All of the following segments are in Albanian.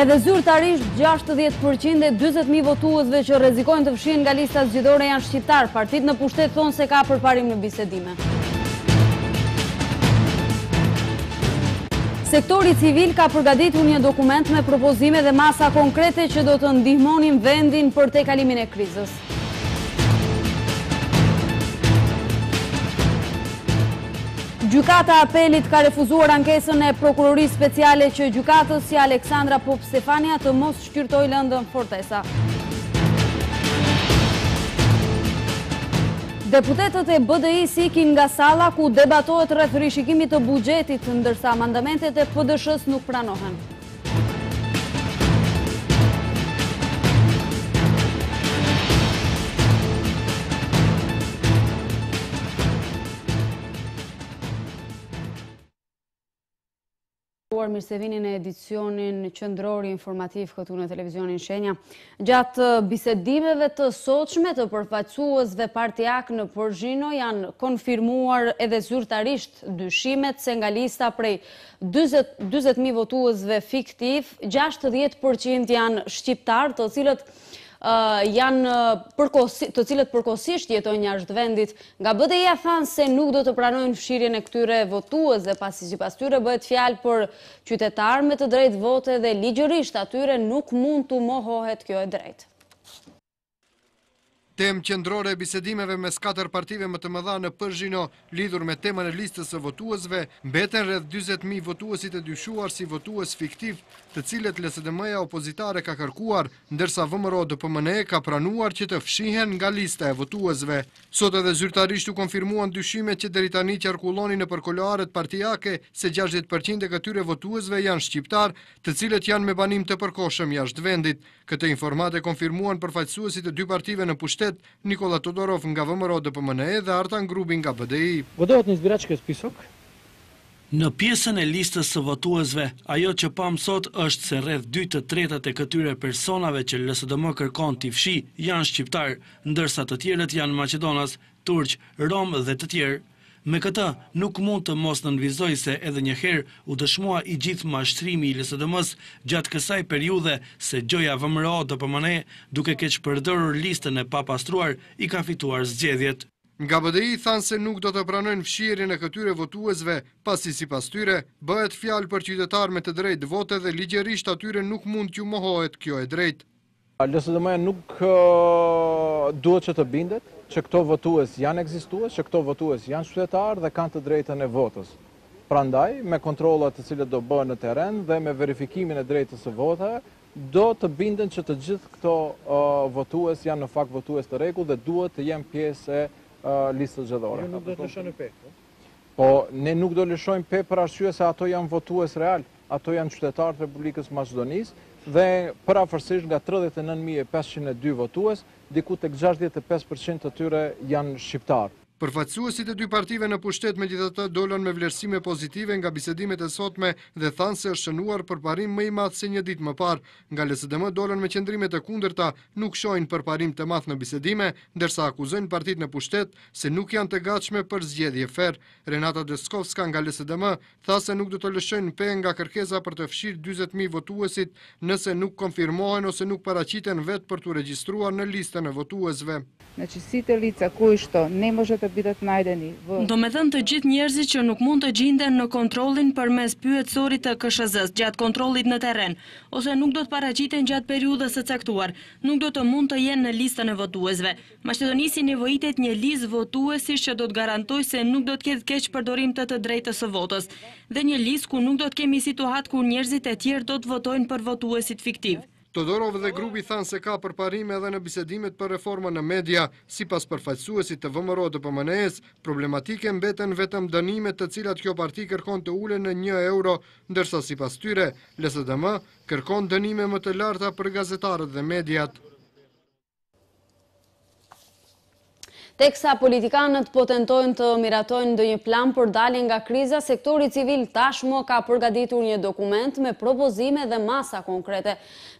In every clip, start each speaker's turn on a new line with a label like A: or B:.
A: Edhe zyrtarisht 60% e 20.000 votuësve që rezikojnë të fshinë nga lista zgjidore janë shqiptar, partit në pushtet thonë se ka përparim në bisedime. Sektori civil ka përgaditur një dokument me propozime dhe masa konkrete që do të ndihmonin vendin për te kalimin e krizës. Gjukata apelit ka refuzuar ankesën e prokurorisë speciale që gjukatës si Aleksandra Pop Stefania të mos shqyrtoj lëndën fortesa. Deputetët e BDI si kin nga sala ku debatojt rrëth rishikimit të bugjetit, ndërsa mandamentet e PDSH nuk pranohen. nderuar, mirë se vini në edicionin qendror informativ këtu në televizionin Shenja. Gjatë bisedimeve të sotshme të përfaqësuesve partiak në Porzhino janë konfirmuar edhe zyrtarisht dyshimet se nga lista prej 40 40000 votuesve fiktiv, 60% janë shqiptar, të cilët janë të cilët përkosisht jetojnë jashtë vendit. Nga bëdhe ja thanë se nuk do të pranojnë fshirjen e këtyre votuës dhe pasi që pas tyre bëhet fjalë për qytetarë me të drejtë vote dhe ligjërisht atyre nuk mund të mohohet kjo e drejtë.
B: Tem qëndrore e bisedimeve mes 4 partive më të mëdha në përzhino lidhur me temën e listës e votuazve, mbeten rrëdh 20.000 votuazit e dyshuar si votuaz fiktiv të cilet LSDM-ja opozitare ka kërkuar, ndërsa vëmëro dë pëmëne ka pranuar që të fshihen nga lista e votuazve. Sot edhe zyrtarishtu konfirmuan dyshime që dëritani që arkuloni në përkoloaret partijake se 60% e këtyre votuazve janë shqiptar të cilet janë me banim të përkoshëm jashtë vendit. Këtë informate konfirmuan përfaqësuesit e dy partive në pushtet Nikola Todorov nga vëmëro DPMNE dhe Artan Grubi nga BDI. Godohet një zbiraqke spisok?
C: Në pjesën e listës së votuazve, ajo që pamë sot është se rreth 2 të tretat e këtyre personave që LSDM kërkon t'i fshi janë shqiptarë, ndërsa të tjeret janë Macedonas, Turqë, Romë dhe të tjerë. Me këta, nuk mund të mos në nënvizoj se edhe njëherë u dëshmua i gjithë mashtrimi i lësëdëmës gjatë kësaj periude se gjoja vëmëro dhe pëmëne duke keqë përdërur listën e papastruar i ka fituar zgjedhjet.
B: Nga BDI thanë se nuk do të pranojnë fshirin e këtyre votuesve, pasi si pas tyre, bëhet fjalë për qytetar me të drejt vote dhe ligjerisht atyre nuk mund që mohohet kjo e drejt. Lësë dhe majë nuk uh, duhet që të bindet që këto votues janë egzistues, që këto votues janë qytetarë dhe kanë të drejtën e votës. Pra ndaj, me kontrolat të cilët do bëhe në teren dhe me verifikimin e drejtës e votëve, do të bindën që të gjithë këto uh, votues janë në fakt votues të regu dhe duhet të jenë pjesë e uh, listës gjëdhore. Në nuk do të shënë pepër? Po, ne nuk do lëshojmë pepër ashtu e se ato janë votues real, ato janë qytetarë të Republikës Macedonisë, dhe pra nga 39.502 votues, diku të 65% të tyre janë shqiptarë. Përfaqësuesit e dy partive në pushtet me gjithë të dollon me vlerësime pozitive nga bisedimet e sotme dhe thanë se është shënuar përparim më i madhë se një ditë më parë, nga LSDM dollon me qëndrimet e kundërta nuk shojnë përparim të madhë në bisedime, dërsa akuzojnë partit në pushtet se nuk janë të gatshme për zgjedhje fer. Renata Deskovska nga LSDM tha se nuk do të lëshojnë pe nga kërkeza për të fshirë 20.000 votuesit nëse nuk konfirmohen ose nuk paracite vetë për të regjistruar në listën e votuesve. Në që si të lica ku ishto,
D: ne moshet të bidet najdeni. Do
B: me
E: thënë të gjithë njerëzi që nuk mund të gjinden në kontrolin për mes pyetësorit të këshëzës gjatë kontrolit në teren, ose nuk do të paraciten gjatë periudës të caktuar, nuk do të mund të jenë në listën e votuesve. Mashtetonisi nevojitet një listë votuesi që do të garantoj se nuk do të kjetë keqë përdorim të të drejtës o votës, dhe një listë ku nuk do të kemi situat ku njerëzit e tjerë do të votojnë për votuesit fiktivë.
B: Todorov dhe grupi thanë se ka përparime edhe në bisedimet për reforma në media, si pas përfaqësuesit të vëmëro të pëmënes, problematike mbeten vetëm dënimet të cilat kjo parti kërkon të ule në një euro, ndërsa si pas tyre, lësë dëmë, kërkon dënime më të larta për gazetarët dhe mediat.
A: Teksa politikanët po tentojnë të miratojnë dhe një plan për dalin nga kriza, sektori civil tashmo ka përgaditur një dokument me propozime dhe masa konkrete,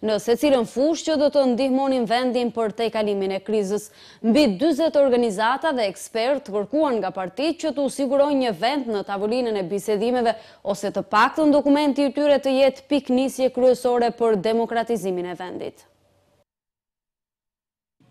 A: nëse cilën fush që do të ndihmonin vendin për te kalimin e krizës. Mbi 20 organizata dhe ekspert kërkuan nga partit që të usiguroj një vend në tavolinën e bisedimeve ose të pak të në dokumenti të tyre të jetë piknisje kryesore për demokratizimin e vendit.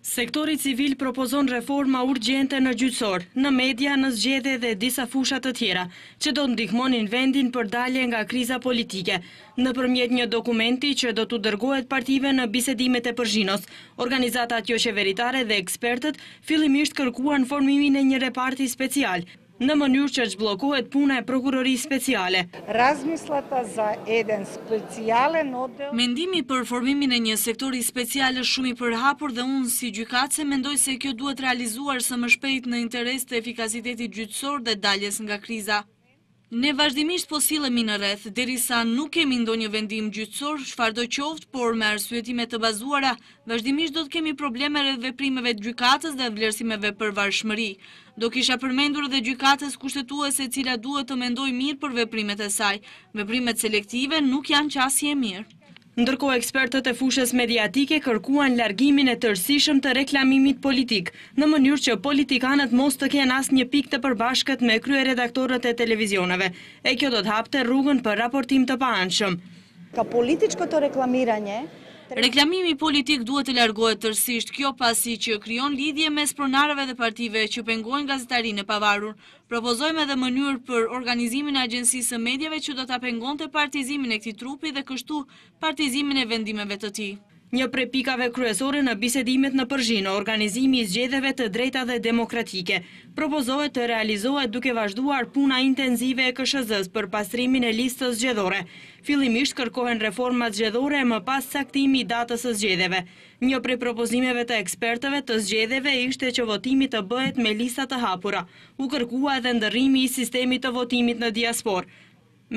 E: Sektori civil propozon reforma urgjente në gjyqësor, në media, në zgjede dhe disa fushat të tjera, që do të ndihmonin vendin për dalje nga kriza politike. Në përmjet një dokumenti që do të dërgohet partive në bisedimet e përzhinos, organizatat jo qeveritare dhe ekspertët fillimisht kërkuan formimin e një reparti special, në mënyrë që zhbllokohet puna e prokurorisë speciale.
F: Razmislata za
G: Mendimi për formimin e një sektori special është shumë i përhapur dhe unë si gjykatëse mendoj se kjo duhet realizuar së më shpejt në interes të efikasitetit gjytsor dhe daljes nga kriza. Ne vazhdimisht posilemi në rreth, derisa nuk kemi ndo një vendim gjytsor, shfar qoftë, por me arsuetime të bazuara, vazhdimisht do të kemi probleme rreth veprimeve të gjykatës dhe vlerësimeve për varshmëri. Do kisha përmendur dhe gjykatës kushtetuese cila duhet të mendoj mirë për veprimet e saj.
E: Veprimet selektive nuk janë qasje mirë. Ndërko ekspertët e fushës mediatike kërkuan largimin e tërsishëm të reklamimit politik, në mënyrë që politikanët mos të kenë asë një pik të përbashkët me krye redaktorët e televizionave, e kjo do të hapë të rrugën për raportim të pa anshëm. Ka politiqë këto reklamiranje, Reklamimi
G: politik duhet të largohet tërsisht kjo pasi që kryon lidhje mes pronarëve dhe partive që pengojnë gazetari në pavarur. Propozojme dhe mënyrë për organizimin e agjensisë medjave që do të pengon të partizimin e këti trupi dhe kështu partizimin e vendimeve të ti.
E: Një prej pikave kryesore në bisedimet në përzhinë, organizimi i zgjedhjeve të drejta dhe demokratike, propozohet të realizohet duke vazhduar puna intenzive e këshëzës s për pastrimin e listës zgjedhore. Fillimisht kërkohen reforma zgjedhore më pas saktimi i datës së zgjedhjeve. Një prej propozimeve të ekspertëve të zgjedhjeve ishte që votimi të bëhet me lista të hapura. U kërkua edhe ndërrimi i sistemit të votimit në diasporë.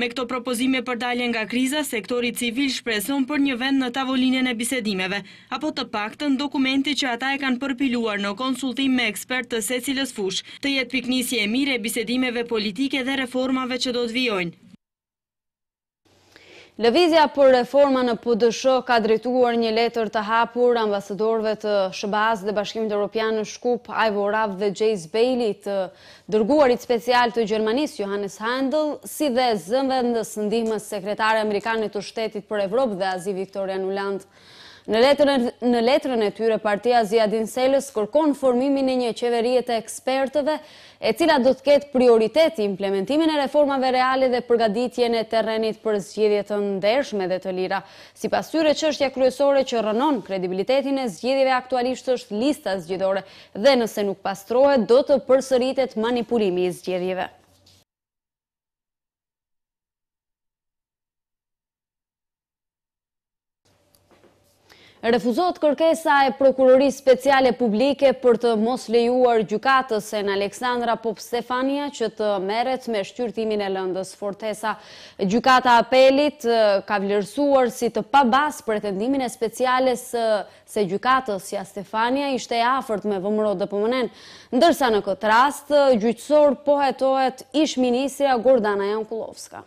E: Me këto propozime për dalje nga kriza, sektori civil shpreson për një vend në tavolinën e bisedimeve, apo të pak të në dokumenti që ata e kanë përpiluar në konsultim me ekspert të secilës fush, të jetë piknisje e mire e bisedimeve politike dhe reformave që do të vjojnë.
A: Lëvizja për reforma në PDSH ka drejtuar një letër të hapur ambasadorëve të Shëbaz s dhe Bashkimit Evropian në Shkup, Ivo Rav dhe Jace Bailey, të dërguarit special të Gjermanisë Johannes Handel, si dhe në ndihmës sekretare amerikane të Shtetit për Evropë dhe Azi Victoria Nuland. Në letrën e tyre, partia Ziadin Dinselës kërkon formimin e një qeverijet e ekspertëve, e cila do të ketë prioriteti implementimin e reformave reale dhe përgaditje në terrenit për zgjidhjet të ndershme dhe të lira. Si pasyre që është ja kryesore që rënon kredibilitetin e zgjidhjive aktualisht është lista zgjidhore dhe nëse nuk pastrohet, do të përsëritet manipulimi i zgjidhjive. refuzot kërkesa e prokurorisë speciale publike për të mos lejuar gjukatës e në Aleksandra Pop Stefania që të meret me shqyrtimin e lëndës fortesa. Gjukata apelit ka vlerësuar si të pa bas për pretendimin e speciales se gjukatës ja Stefania ishte e afert me vëmëro dhe pëmënen. Ndërsa në këtë rast, gjyqësor pohetohet ish ministria Gordana Jankulovska.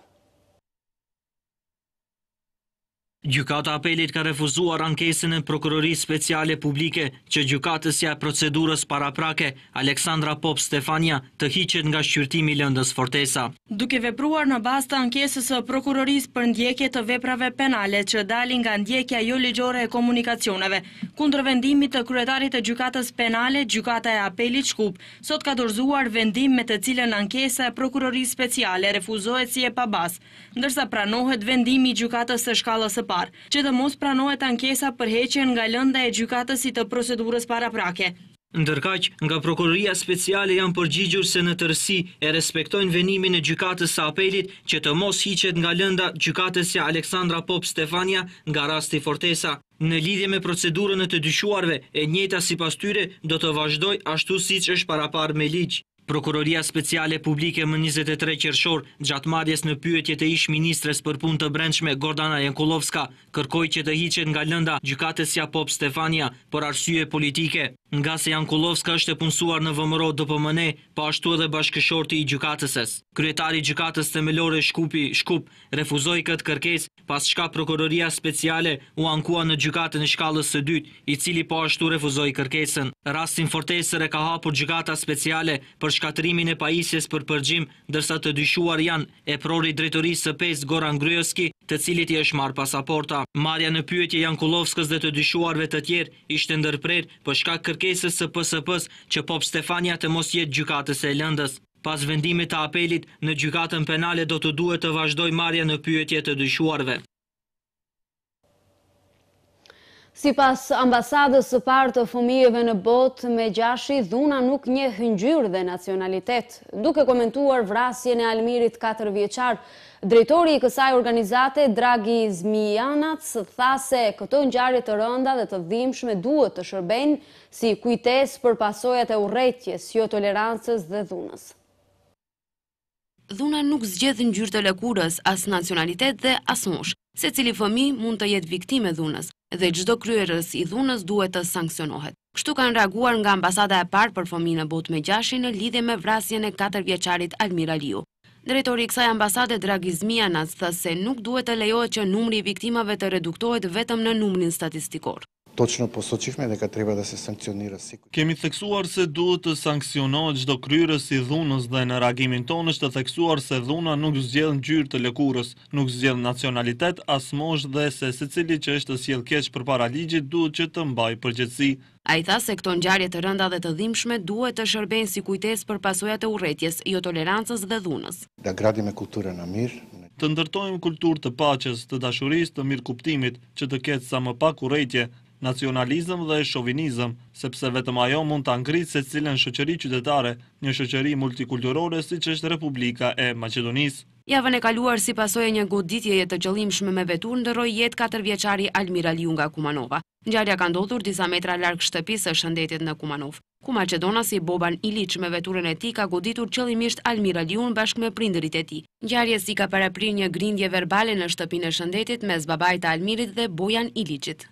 H: Gjukata apelit ka refuzuar ankesin e prokurori speciale publike që gjukatësja e procedurës para prake Aleksandra Pop Stefania të hiqet nga shqyrtimi lëndës fortesa.
E: Duke vepruar në basta ankesës e prokuroris për ndjekje të veprave penale që dalin nga ndjekja jo ligjore e komunikacioneve, kundrë vendimit të kryetarit e gjukatës penale, gjukata e apelit shkup, sot ka dorzuar vendim me të cilën ankesa e prokuroris speciale refuzohet si e pabas, ndërsa pranohet vendimi gjukatës e shkallës e parë, që të mos pranohet ankesa për heqen nga lënda e gjykatës i të procedurës para prake.
H: Ndërkaq, nga Prokuroria Speciale janë përgjigjur se në tërsi e respektojnë venimin e gjykatës së apelit që të mos hiqet nga lënda gjykatës e Aleksandra Pop Stefania nga rasti Fortesa. Në lidhje me procedurën e të dyshuarve, e njëta si pastyre, tyre do të vazhdoj ashtu si që është para par me ligjë. Prokuroria speciale publike më 23 qërshor, gjatë marjes në pyetje të ishë ministres për pun të brendshme Gordana Jankulovska kërkoj që të hiqet nga lënda gjykatës ja pop Stefania për arsye politike. Nga se Jankulovska është e punsuar në vëmëro dhe pëmëne, pa po ashtu edhe bashkëshorti i gjykatësës. Kryetari gjykatës të melore Shkupi Shkup refuzoj këtë kërkes pas shka prokuroria speciale u ankua në gjykatën e shkallës së dytë, i cili po ashtu refuzoi kërkesën. Rastin fortesër e ka hapur gjykata speciale për shkatrimin e pajisjes për përgjim, dërsa të dyshuar janë e prori drejtorisë së pesë Goran Gryoski, të cilit i është marë pasaporta. Marja në pyetje Jan Kulovskës dhe të dyshuarve të tjerë ishte ndërprer për shka kërkesës së pësëpës që pop Stefania të mos jetë gjykatës e lëndës. Pas vendimit të apelit, në gjykatën penale do të duhet të vazhdoj marja në pyetje të dyshuarve.
A: Si pas ambasadës së partë të fëmijëve në botë me gjashi, dhuna nuk një hëngjyrë dhe nacionalitet. Duke komentuar vrasje në Almirit 4 vjeqarë, drejtori i kësaj organizate, Dragi Zmijanat, së tha se këto njëjarit të rënda dhe të dhimshme duhet të shërben si kujtes për pasojat e uretjes, jo tolerancës dhe dhunës
I: dhuna nuk zgjedhë gjyrë të lëkurës, as nacionalitet dhe as mosh, se cili fëmi mund të jetë viktime dhunës, dhe gjdo kryerës i dhunës duhet të sankcionohet. Kështu kanë reaguar nga ambasada e parë për fëmi në botë me gjashin në lidhje me vrasjen e 4 vjeqarit Almira Liu. Drejtori i kësaj ambasade Dragizmianas thë se nuk duhet të lejohet që numri i viktimave të reduktohet vetëm në numrin statistikorë
B: tocno posocivme дека треба да се санкционира секој.
J: Kem i theksuar se duhet të sanksionohet çdo kryerës i dhunës dhe në reagimin tonë është theksuar se dhuna nuk zgjedh ngjyrë të lëkurës, nuk zgjedh nacionalitet, as moshë dhe se se cilët që është të sillë për para ligjit duhet që të mbajë përgjegjësi.
I: Ai tha se këto ngjarje të rënda dhe të dhimbshme duhet të shërbejnë si kujtesë për pasojat e urrëties, jo tolerancës dhe dhunës.
K: Da ndërtojmë kulturën na mirë.
J: të ndërtojmë kulturë të paqes, të dashurisë, të mirëkuptimit, që të ketë sa më pak urrëti nacionalizëm dhe shovinizëm, sepse vetëm ajo mund të angritë se cilën shëqëri qytetare, një shëqëri multikulturore si që është Republika e Macedonisë.
I: Javën e kaluar si pasoj e një goditje jetë të gjëllim shme me vetur ndëroj jetë Almir Almira nga Kumanova. Njarja ka ndodhur disa metra larkë shtëpisë e shëndetit në Kumanov, ku Macedona si Boban Ilic me veturën e ti ka goditur qëllimisht Almira Liun bashkë me prinderit e ti. Njarja si ka paraprir një grindje verbale në shtëpin e shëndetit mes babajta Almirit dhe Bojan Ilicit.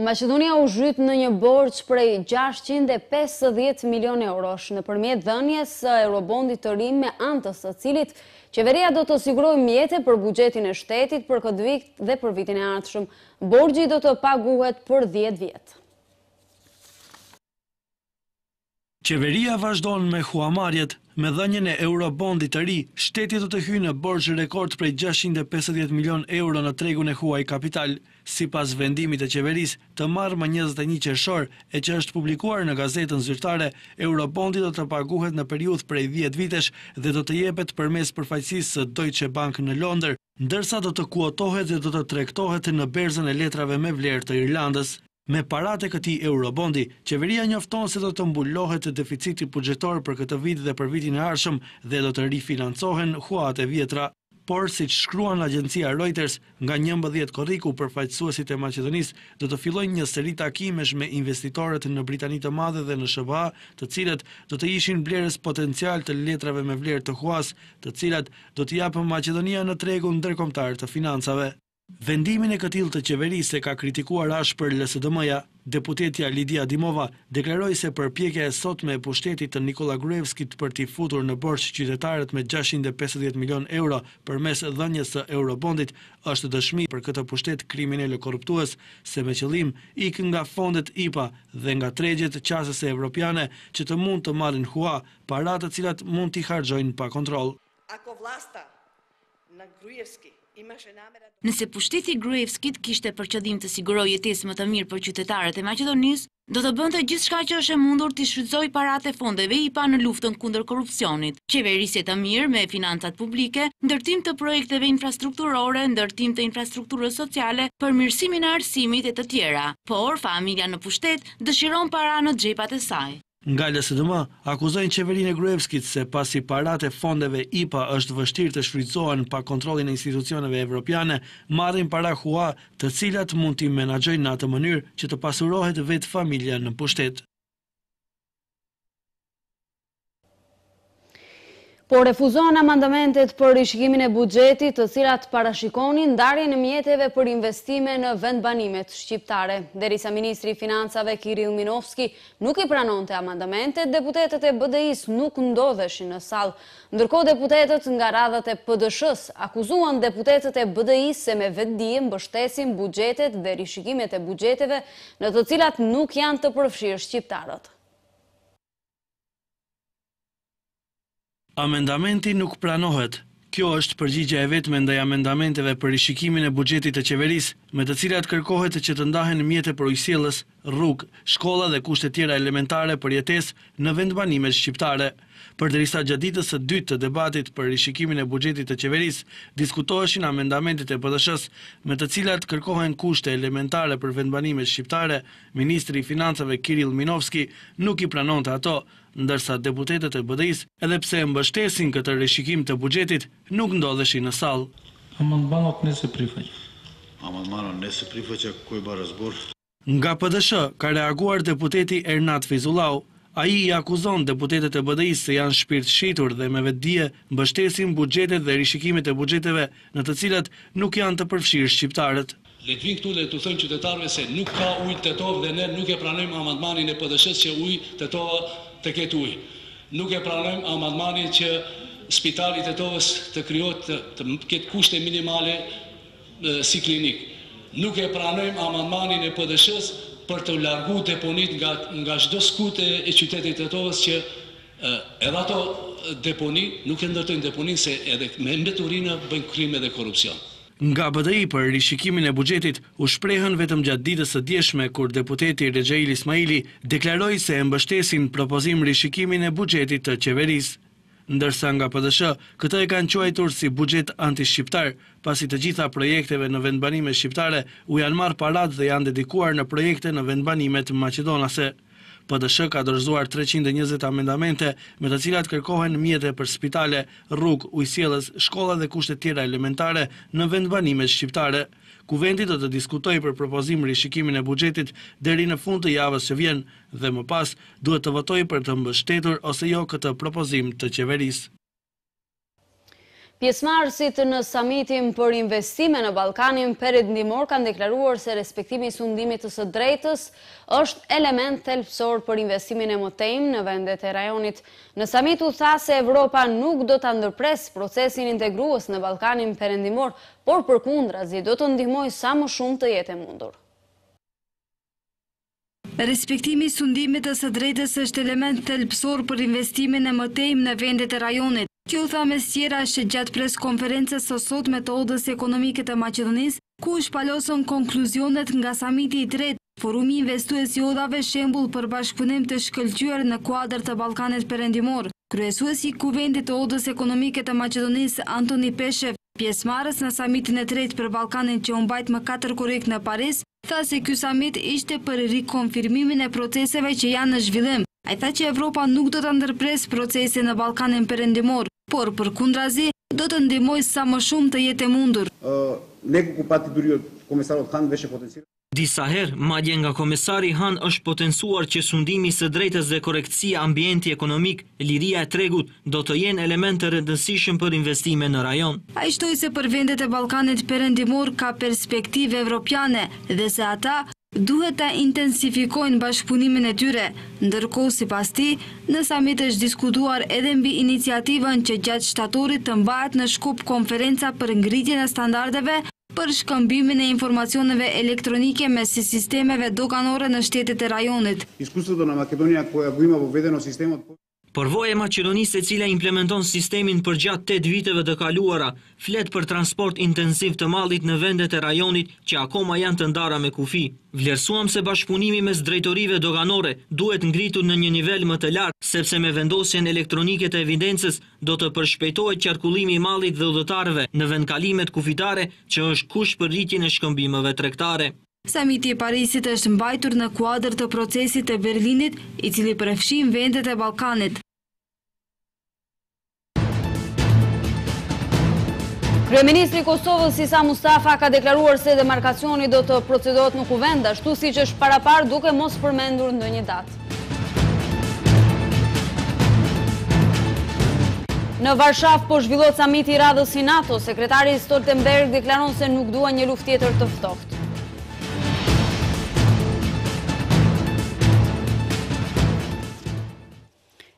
A: Macedonia u zhyt në një borç prej 650 milion eurosh në përmjet dënjes së eurobondit të rim me antës të cilit qeveria do të siguroj mjete për bugjetin e shtetit për këtë vikt dhe për vitin e artëshëm. Borgji do të paguhet për 10 vjetë.
C: Qeveria vazhdon me huamarjet Me dhenjën e eurobondit të ri, shtetit të të hynë në borgjë rekord për 650 milion euro në tregun e huaj kapital, si pas vendimit e qeveris të marrë më njëzët e një qeshor e që është publikuar në gazetën zyrtare, eurobondit do të paguhet në periudhë për e 10 vitesh dhe do të jepet për mes përfajsis së Deutsche Bank në Londër, ndërsa do të kuotohet dhe do të trektohet në berzën e letrave me vlerë të Irlandës. Me parate këti eurobondi, qeveria njofton se do të mbullohet të deficitit përgjetor për këtë vit dhe për vitin e arshëm dhe do të rifinancohen huat e vjetra. Por, si që shkruan agencia Reuters, nga njëmbë dhjetë koriku për fajtësuesit e Macedonis, do të filloj një seri takimesh me investitorët në Britanitë madhe dhe në Shëba, të cilat do të ishin blerës potencial të letrave me blerë të huas, të cilat do të japë Macedonia në tregun ndërkomtar të financave. Vendimin e këtil të qeverisë ka kritikuar ashtë për LSDM-ja, deputetja Lidia Dimova dekleroj se për pjekja e sot me pushtetit të Nikola Grevskit për t'i futur në borsh qytetarët me 650 milion euro për mes dhënjës të eurobondit është dëshmi për këtë pushtet kriminele korruptuës se me qëlim ik nga fondet IPA dhe nga tregjet qasës e evropiane që të mund të malin hua paratët cilat mund t'i hargjojnë pa kontrol.
G: Ako vlasta në Gruevski,
C: Nëse pushteti Grevskit kishte
I: për qëdim të siguroj jetes më të mirë për qytetarët e Macedonis, do të bëndë të gjithë shka që është e mundur të shrytzoj parate fondeve i pa në luftën kunder korupcionit. Qeverisje të mirë me financat publike, ndërtim të projekteve infrastrukturore, ndërtim të infrastrukturës sociale, përmirësimin e arsimit e të tjera. Por, familja në pushtet dëshiron para në gjepat e saj.
C: Nga lësë dëma, akuzojnë qeverin e Gruevskit se pasi parate fondeve IPA është vështirë të shfrytsohen pa kontrolin e institucioneve evropiane, marrin para hua të cilat mund t'i menagjojnë në atë mënyrë që të pasurohet vetë familja në pushtet.
A: por refuzon amandamentet për rishikimin e bugjetit të cilat parashikonin darje në mjeteve për investime në vendbanimet shqiptare. Derisa Ministri Financave Kiril Minovski nuk i pranon të amandamentet, deputetet e BDIs nuk ndodheshin në sal. Ndërko deputetet nga radhët e PDSH-s akuzuan deputetet e BDIs se me vendim mbështesin bugjetet dhe rishikimet e bugjeteve në të cilat nuk janë të përfshirë shqiptarët.
C: Amendamenti nuk pranohet. Kjo është përgjigja e vetme ndaj amendamenteve për rishikimin e bugjetit të qeveris, me të cilat kërkohet që të ndahen mjetet për ujësillës, rrugë, shkolla dhe kushtet tjera elementare për jetes në vendbanimet shqiptare për të gjaditës së dytë të debatit për rishikimin e bugjetit të qeveris, diskutoheshin amendamentit e pëdëshës me të cilat kërkohen kushte elementare për vendbanimet shqiptare, Ministri i Financave Kiril Minovski nuk i pranon të ato, ndërsa deputetet e bëdëis, edhe pse mbështesin këtë rishikim të bugjetit, nuk ndodheshi në salë.
J: Amendmanot nëse prifaqë.
C: Amendmanot nëse që kuj barë zborë. Nga pëdëshë ka reaguar deputeti Ernat Fizulau. A i i akuzon deputetet e bëdëjës se janë shpirt shetur dhe me vetëdje mbështesin bugjetet dhe rishikimit e bugjeteve në të cilat nuk janë të përfshirë shqiptarët. Le të këtu dhe të thënë qytetarve se nuk ka ujë të tovë dhe ne nuk e pranojmë amandmanin e pëdëshës që ujë të tovë të ketë ujë. Nuk e pranojmë amandmanin që spitalit të tovës të kryot të, ketë kushte minimale si klinikë. Nuk e pranojmë amandmanin e pëdëshës për të largu deponit nga, nga shdo skute e qytetit e tovës që e, edhe ato deponi nuk e ndërtojnë deponin se edhe me mbeturina bëjnë krime dhe korupcion. Nga BDI për rishikimin e bugjetit u shprehen vetëm gjatë ditës së djeshme kur deputeti Rexhail Ismaili deklaroi se e mbështesin propozim rishikimin e bugjetit të qeverisë ndërsa nga PDSH këtë e kanë quajtur si buxhet shqiptar pasi të gjitha projekteve në vendbanime shqiptare u janë marrë parat dhe janë dedikuar në projekte në vendbanime të Maqedonasë. PDSH ka dorëzuar 320 amendamente me të cilat kërkohen mjete për spitale, rrugë, ujësielës, shkolla dhe kushte tjera elementare në vendbanimet shqiptare. Kuvendi do të diskutoj për propozim rishikimin e bugjetit deri në fund të javës që vjen dhe më pas duhet të votoj për të mbështetur ose jo këtë propozim të qeveris.
A: Pjesmarësit në samitin për investime në Balkanin përrit ndimor kanë deklaruar se respektimi sundimit të së drejtës është element telpsor për investimin e mëtejmë në vendet e rajonit. Në samit u tha se Evropa nuk do të ndërpres procesin integruës në Balkanin përrit ndimor, por për kundra zi do të ndihmoj sa më shumë të jetë mundur.
D: Respektimi sundimit të së drejtës është element telpsor për investimin e mëtejmë në vendet e rajonit. Që u tha është gjatë pres konferences së sot me të odës ekonomikët e Macedonis, ku është palosën konkluzionet nga samiti i tret, forumi investu e odave shembul për bashkëpunim të shkëllqyër në kuadr të Balkanet përendimor. Kryesuesi i kuvendit të odës ekonomikët e Macedonis, Antoni Peshev, pjesmarës në samitin e tret për Balkanin që umbajt më 4 korek në Paris, tha se kjo samit ishte për rikonfirmimin e proceseve që janë në zhvillim. A i tha që Evropa nuk do të ndërpres procese në Balkanin përendimor por për kundrazi do të ndimoj sa më shumë të jetë mundur.
H: Disa her, madje nga komisari Han është potensuar që sundimi së drejtës dhe korekcija ambienti ekonomik, liria e tregut, do të jenë element të rëndësishëm për investime në rajon.
D: A ishtoj se për vendet e Balkanit përëndimor ka perspektive evropiane dhe se ata duhet të intensifikojnë bashkëpunimin e tyre, ndërko si pas ti, në samit është diskutuar edhe mbi iniciativën që gjatë shtatorit të mbajt në shkup konferenca për ngritjen e standardeve për shkëmbimin e informacioneve elektronike me si sistemeve doganore në shtetet e rajonit.
B: në
H: Përvoj e Macedonisë e cila implementon sistemin për gjatë 8 viteve të kaluara, flet për transport intensiv të malit në vendet e rajonit që akoma janë të ndara me kufi. Vlerësuam se bashkëpunimi mes drejtorive doganore duhet ngritur në një nivel më të lartë, sepse me vendosjen elektronike të evidences do të përshpejtohet qarkullimi i malit dhe udhëtarëve në vendkalimet kufitare që është kush për rritjen e shkëmbimeve tregtare.
D: Samiti i Parisit është mbajtur në kuadrë të procesit e Berlinit, i cili përëfshim
A: vendet e Balkanit. Kreministri Kosovës Sisa Mustafa ka deklaruar se demarkacioni do të procedot në kuvenda, shtu si që është parapar duke mos përmendur në një datë. Në Varshaf po zhvillot samiti i radhës i NATO, sekretari Stoltenberg deklaron se nuk dua një luft tjetër të ftoftë.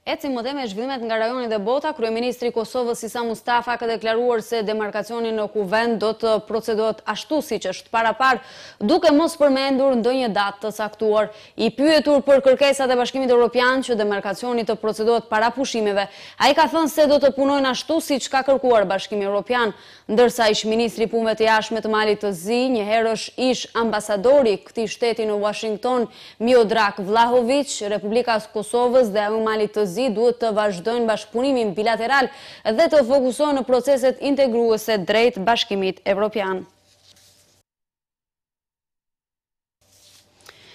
A: Eci më dhe me zhvillimet nga rajonit dhe bota, Kryeministri Kosovës Isa Mustafa ka deklaruar se demarkacioni në kuvend do të procedot ashtu si që është para par, duke mos përmendur ndo një datë të saktuar. I pyetur për kërkesat e bashkimit Europian që demarkacioni të procedot para pushimeve. A i ka thënë se do të punojnë ashtu si që ka kërkuar bashkimit Europian, ndërsa ishë Ministri Pume të jashme të malit të zi, një herësh ishë ambasadori këti shteti në Washington, Miodrak Vlahovic, Republikas Kosovës dhe e malit të zi duhet të vazhdojnë bashkëpunimin bilateral dhe të fokusohë në proceset integruese drejt bashkimit evropian.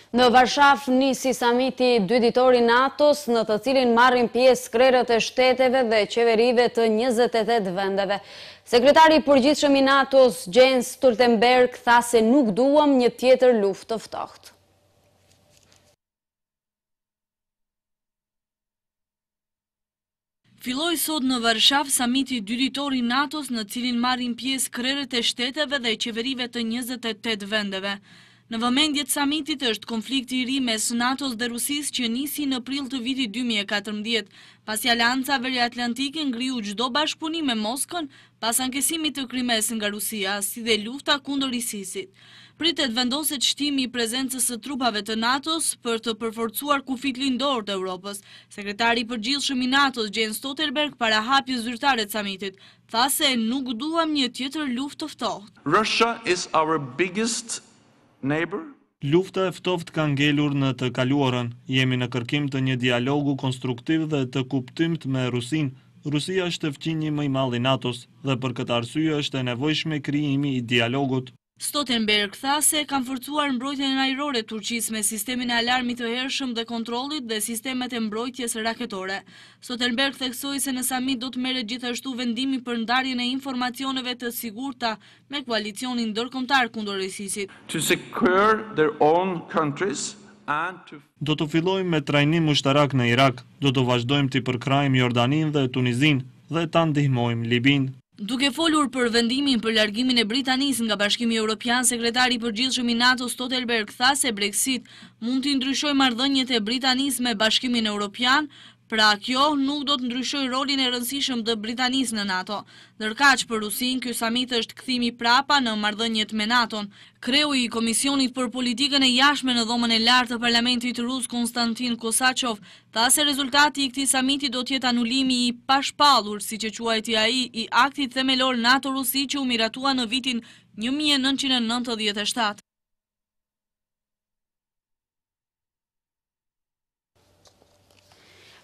A: Në Varshaf nisi samiti dyditori NATO-s në të cilin marrin pjesë krerët e shteteve dhe qeverive të 28 vendeve. Sekretari përgjithshëm i NATO-s, Jens Stoltenberg, tha se nuk duham një tjetër luft të ftohtë.
G: Filoj sot në Varshav samiti dyritori Natos në cilin marrin pjesë krerët e shteteve dhe qeverive të 28 vendeve. Në vëmendjet samitit është konflikt i ri me së Natos dhe Rusis që nisi në pril të viti 2014, pasi alianca veri Atlantikin ngriu gjdo bashkëpunim e Moskën pas ankesimit të krimes nga Rusia, si dhe lufta kundër Isisit. Pritet vendoset shtimi i prezencës së trupave të NATO-s për të përforcuar kufit lindor të Europës. Sekretari për gjithë i NATO-s, Gjen Stotterberg, para hapjë zyrtare të samitit, tha se nuk duham një tjetër luft të ftoht.
C: Russia is our biggest
J: neighbor. Lufta e ftoft ka ngelur në të kaluarën. Jemi në kërkim të një dialogu konstruktiv dhe të kuptimt me Rusin. Rusia është të fqinjë mëj mali NATO-s dhe për këtë arsujë është e nevojshme kriimi i dialogut.
G: Stotenberg tha se kanë forcuar mbrojtjen ajrore Turqis me sistemin e alarmit të hershëm dhe kontrolit dhe sistemet e mbrojtjes raketore. Stotenberg theksoj se në samit do të mere gjithashtu vendimi për ndarjen e informacioneve të sigurta me koalicionin dërkomtar kundorisisit.
C: To secure their own countries,
J: Do të fillojmë me trajnim shtarak në Irak, do të vazhdojmë të përkrajmë Jordanin dhe Tunizin dhe të ndihmojmë Libin.
G: Duke folur për vendimin për largimin e Britanis nga bashkimi Europian, sekretari për gjithë shumë i NATO, Stotelberg, tha se Brexit mund të ndryshoj mardhënjët e Britanis me bashkimin Europian, Pra kjo nuk do të ndryshoj rolin e rëndësishëm dhe Britanis në NATO. Nërka për Rusin, kjo samit është këthimi prapa në mardhënjet me NATO. Kreu i Komisionit për politikën e jashme në dhomën e lartë të parlamentit Rus Konstantin Kosachov, ta se rezultati i këti samiti do tjetë anulimi i pashpalur, si që qua e tja i i aktit themelor NATO-Rusi që u miratua në vitin 1997.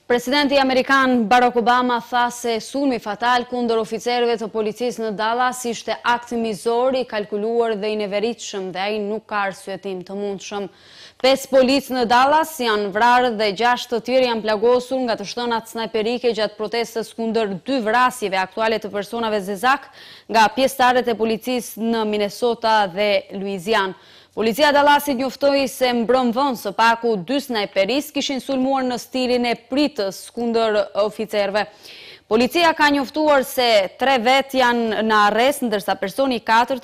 A: Presidenti Amerikan Barack Obama tha se sulmi fatal kundër oficerve të policisë në Dallas ishte akt mizori, kalkuluar dhe i neveritshëm dhe ai nuk ka arsyetim të mundshëm. Pes policë në Dallas janë vrarë dhe gjashtë të tjerë janë plagosur nga të shtonat snajperike gjatë protestës kundër dy vrasjeve aktuale të personave zezak nga pjesëtarët e policisë në Minnesota dhe Louisiana. Policia Dalasit njoftoj se mbrëm vënd së paku dy se mbrëm vënd së paku dy snajperis kishin sulmuar në stilin e pritës kunder oficerve. Policia ka njoftuar se tre vet janë në arrest, ndërsa personi 4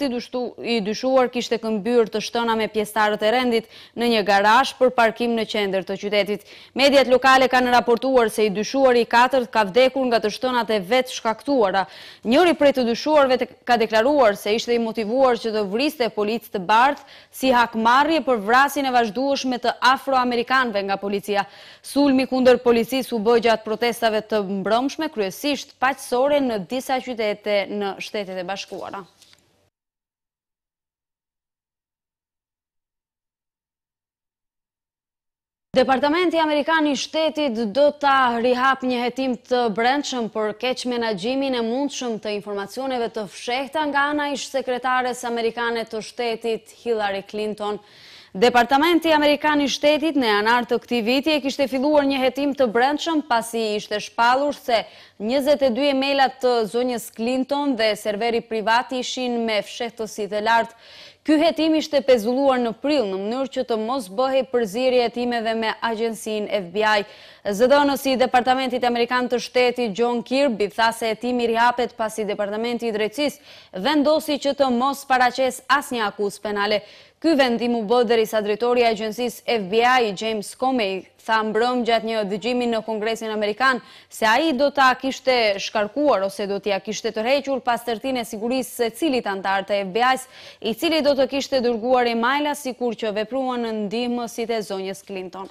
A: i dyshuar kishte këmbyrë të shtëna me pjestarët e rendit në një garash për parkim në qender të qytetit. Mediat lokale kanë raportuar se i dyshuar i 4 ka vdekur nga të shtonat e vet shkaktuara. Njëri prej të dyshuarve ka deklaruar se ishte i motivuar që të vriste policë të bardhë si hakmarje për vrasin e vazhdueshme të afroamerikanve nga policia. Sulmi kunder policisë u bëgjat protestave të mbrëmshme, kryesurit kryesisht paqësore në disa qytete në shtetet e bashkuara. Departamenti Amerikan i shtetit do të rihap një jetim të brendshëm për keq menagjimin e mundshëm të informacioneve të fshehta nga ana ish sekretares Amerikanet të shtetit Hillary Clinton. Departamenti Amerikan i shtetit në anartë të këti viti e kishte filluar një jetim të brendshëm pasi ishte shpalur se 22 emailat të zonjës Clinton dhe serveri privati ishin me fshehtësi dhe lartë. Ky hetim ishte pezulluar në prill në mënyrë që të mos bëhe përzirje hetimeve me agjensin FBI. Zëdonë si Departamentit Amerikan të shteti John Kirby tha se hetimi rihapet pasi Departamentit Drecis vendosi që të mos paraces asnjë akus penale. Ky vendim u bë deri sa drejtori i agjencisë FBI James Comey tha mbrëm gjatë një dëgjimin në Kongresin Amerikan, se a i do të akishte shkarkuar ose do të kishte të requr pas tërtin e siguris se cilit antar të FBI-s, i cili do të kishte durguar e majla si kur që vepruan në ndihmë si të zonjës Clinton.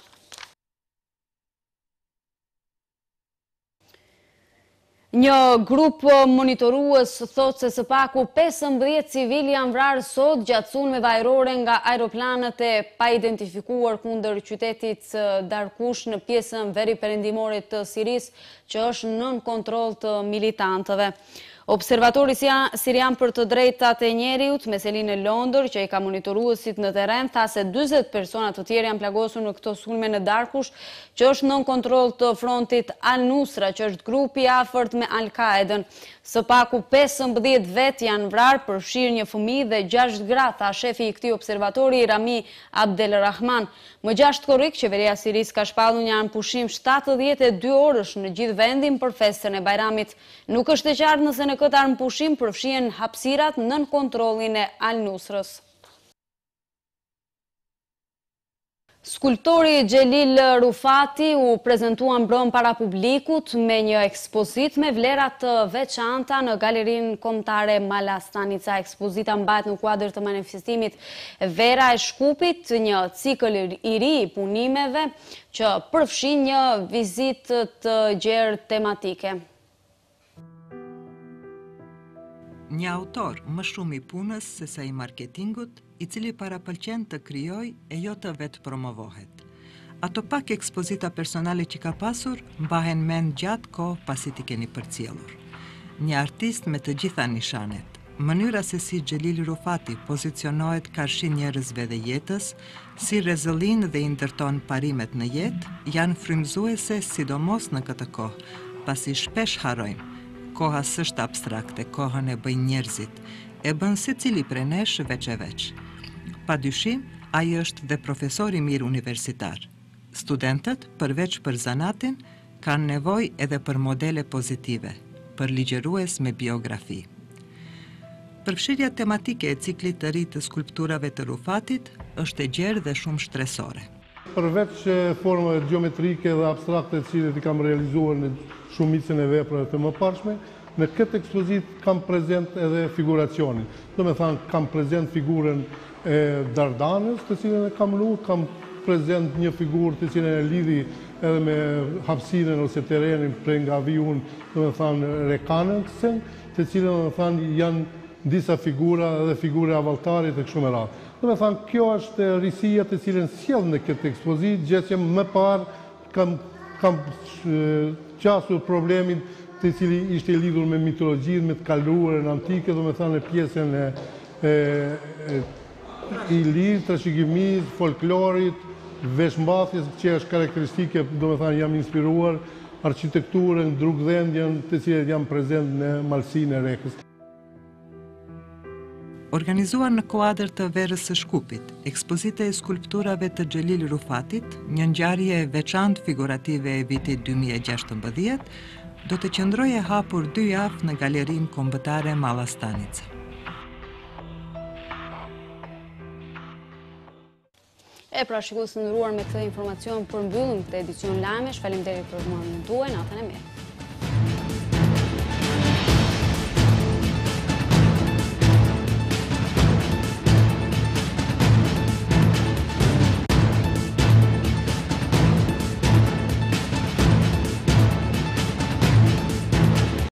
A: Një grupë monitoruës thotë se së paku 15 civil janë vrarë sot gjatësun me vajrore nga aeroplanët e pa identifikuar kunder qytetit Darkush në pjesën veri përendimore të Siris që është nën kontrol të militantëve. Observatorisja Sirian për të drejta të njeriut me Selinë Londër që i ka monitoruësit në teren tha se 20 personat të tjerë janë plagosu në këto sunme në Darkush që është nën kontrol të frontit al-Nusra që është grupi afert me Al-Qaedën. Së paku 15 vet janë vrarë për shirë një fëmi dhe 6 gratë, a shefi i këti observatori i Rami Abdel Rahman. Më 6 korik, qeveria Siris ka shpadu një anë pushim 72 orësh në gjithë vendin për festën e Bajramit. Nuk është të qartë nëse në këtë anë pushim përfshien hapsirat nën kontrolin e Al Nusrës. Skulptori Gjelil Rufati u prezentua mbrëm para publikut me një ekspozit me vlerat veçanta në galerin komtare Malastanica. Ekspozita mbajt në kuadrë të manifestimit Vera e Shkupit, një cikël i ri i punimeve që përfshin një vizit të gjerë tematike.
F: Një autor më shumë i punës se sa i marketingut, i cili para pëlqen të krijoj e jo të vetë promovohet. Ato pak ekspozita personale që ka pasur mbahen men gjatë ko pasit i keni përcjelur. Një artist me të gjitha nishanet. Mënyra se si Xhelil Rufati pozicionohet karshi njerëzve dhe jetës, si rezollin dhe i ndërton parimet në jetë, janë frimzuese sidomos në këtë kohë, pasi shpesh harrojmë koha së abstrakte, kohën e bëjnë njerëzit, e bënë si cili prenesh veç e veç. Pa dyshim, a i është dhe profesori mirë universitar. Studentët, përveç për zanatin, kanë nevoj edhe për modele pozitive, për ligjerues me biografi. Përfshirja tematike e ciklit të rritë të skulpturave të rufatit është e gjerë dhe shumë shtresore.
K: Përveç formëve geometrike dhe abstrakte të cilët i kam realizuar në shumicën e veprëve të më parshme, në këtë ekspozit kam prezent edhe figuracionin. Dhe me thanë, kam prezent figurën e Dardanës, të cilën e kam nuk kam prezent një figurë të cilën e lidhi edhe me hapsinën ose terenin prej nga vijun, dhe me thanë rekanën të cilën, të cilën dhe me thanë janë disa figura dhe figure avaltarit e këshumë ratë. Dhe me thanë, kjo është risia të cilën sjellë në këtë ekspozit, gjithë që më parë kam, kam qasur problemin të cili ishte lidhur me mitologjit, me të kaluar në antike, dhe me thanë në pjesën e, e, e i lirë, të shikimit, folklorit, veshmbathjes që është karakteristike, do me thani, jam inspiruar, arqitekturën, drugdhendjen, të cilët jam prezent në malsin e rekës.
F: Organizuar në kuadrë të verës së shkupit, ekspozite e skulpturave të Gjelil Rufatit, një njarje e veçant figurative e vitit 2016, do të qëndroje e hapur dy jaf në galerin kombëtare Malastanicë.
A: E pra shikus në nëruar me këtë informacion për mbyllën të edicion Lamesh, falim deri për mua në duaj, natën e mirë.